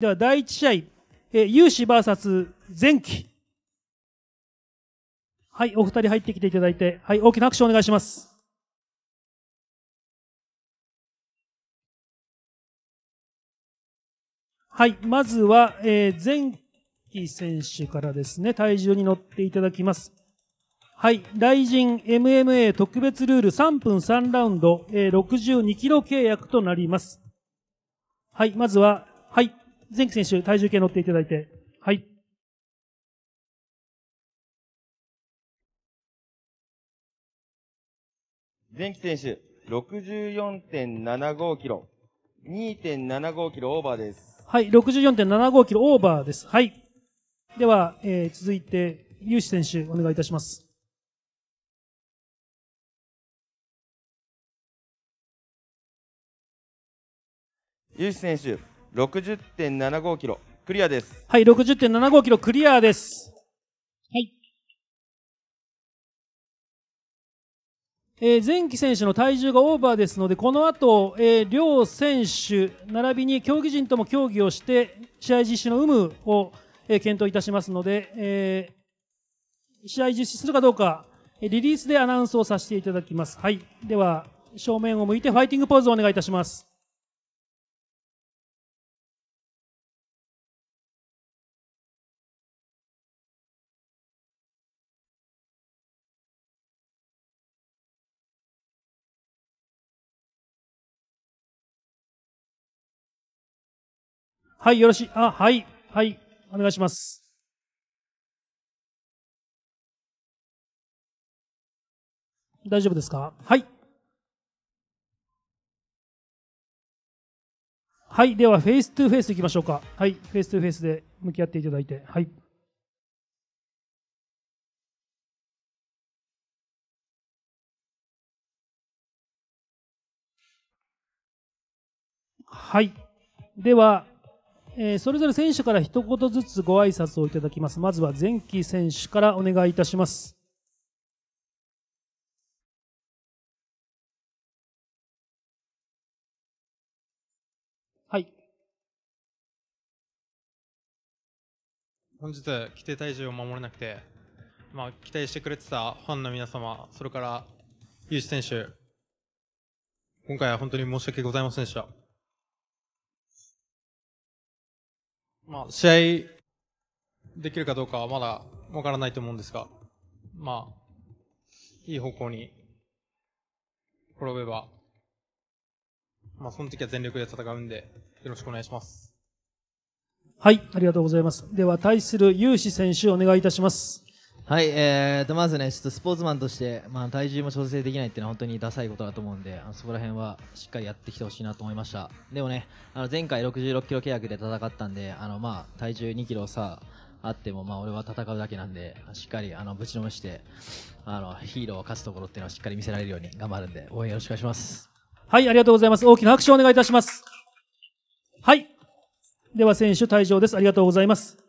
では第1試合、えー、有志 VS 前期。はい、お二人入ってきていただいて、はい、大きな拍手お願いします。はい、まずは、えー、前期選手からですね、体重に乗っていただきます。はい、大臣 MMA 特別ルール3分3ラウンド、えー、62キロ契約となります。はい、まずは、はい、前期選手、体重計乗っていただいて。はい。前期選手、64.75キロ。2.75キロオーバーです。はい、64.75キロオーバーです。はい。では、えー、続いて、ユうシ選手、お願いいたします。ユうシ選手、60.75キロクリアです。はい、60.75キロクリアです。はい。えー、前期選手の体重がオーバーですので、この後、えー、両選手、並びに競技陣とも協議をして、試合実施の有無を、えー、検討いたしますので、えー、試合実施するかどうか、リリースでアナウンスをさせていただきます。はい。では、正面を向いてファイティングポーズをお願いいたします。はい、よろしい。あ、はい、はい、お願いします。大丈夫ですかはい。はい、ではフェイストゥフェイスいきましょうか。はい、フェイストゥフェイスで向き合っていただいて。はい。はい。では、えー、それぞれ選手から一言ずつご挨拶をいただきます。まずは前期選手からお願いいたします。はい。本日、規定体重を守れなくて、まあ、期待してくれてたファンの皆様、それから、ユー選手、今回は本当に申し訳ございませんでした。まあ、試合できるかどうかはまだわからないと思うんですが、まあ、いい方向に転べば、まあ、その時は全力で戦うんで、よろしくお願いします。はい、ありがとうございます。では、対する有志選手お願いいたします。はい、えーと、まずね、ちょっとスポーツマンとして、まあ、体重も調整できないっていうのは本当にダサいことだと思うんで、あそこら辺はしっかりやってきてほしいなと思いました。でもね、あの前回66キロ契約で戦ったんで、あのまあ、体重2キロさ、あっても、まあ、俺は戦うだけなんで、しっかりあのぶちのめして、あのヒーローを勝つところっていうのはしっかり見せられるように頑張るんで、応援よろしくお願いします。はい、ありがとうございます。大きな拍手をお願いいたします。はい。では選手退場です。ありがとうございます。